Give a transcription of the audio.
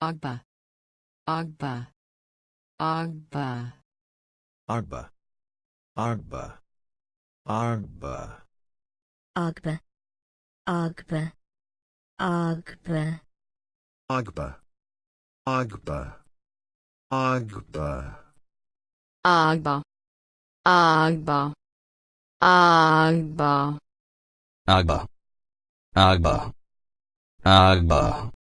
Agba. Agba. Agba. Agba. Agba. Agba. Agba. Agba. Agba. Agba. Agba. Agba. Agba. Agba. Agba. Agba. Agba. Agba.